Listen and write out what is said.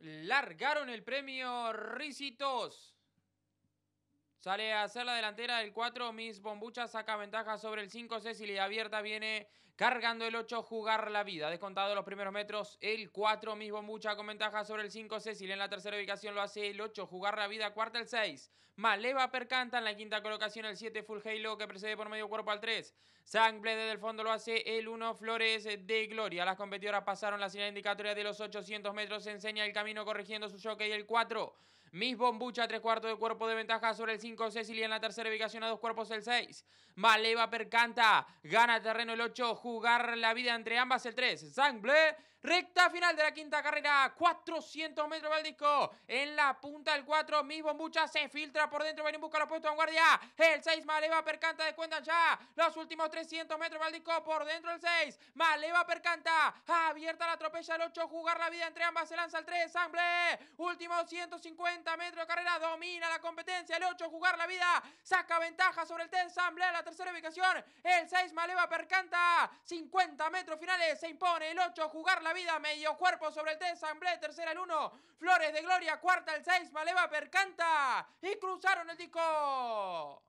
largaron el premio Ricitos. Sale a hacer la delantera del 4. Miss Bombucha saca ventaja sobre el 5. y abierta viene cargando el 8. Jugar la vida. Descontado los primeros metros. El 4. Miss Bombucha con ventaja sobre el 5. Cecilia en la tercera ubicación lo hace el 8. Jugar la vida. Cuarta el 6. Maleva percanta en la quinta colocación el 7. Full Halo que precede por medio cuerpo al 3. Sangble desde el fondo lo hace el 1. Flores de Gloria. Las competidoras pasaron la señal indicatoria de los 800 metros. Enseña el camino corrigiendo su choque y el 4. Miss Bombucha, tres cuartos de cuerpo de ventaja sobre el 5. Cecilia en la tercera ubicación a dos cuerpos el 6. Maleva Percanta, gana terreno el 8. Jugar la vida entre ambas el 3. Sangble, recta final de la quinta carrera. 400 metros del En la punta el 4. Miss Bombucha se filtra por dentro. Ven en busca los puestos en guardia. El 6. Maleva Percanta, descuentan ya. Los últimos 300 metros del Por dentro el 6. Maleva Percanta, abierta la atropella el 8. Jugar la vida entre ambas se lanza el 3. Sangble Último 150. 50 metros carrera, domina la competencia, el 8 jugar la vida, saca ventaja sobre el Ten A la tercera ubicación, el 6 Maleva percanta, 50 metros finales, se impone el 8 jugar la vida, medio cuerpo sobre el T tercera el 1, Flores de Gloria, cuarta el 6, Maleva percanta y cruzaron el disco.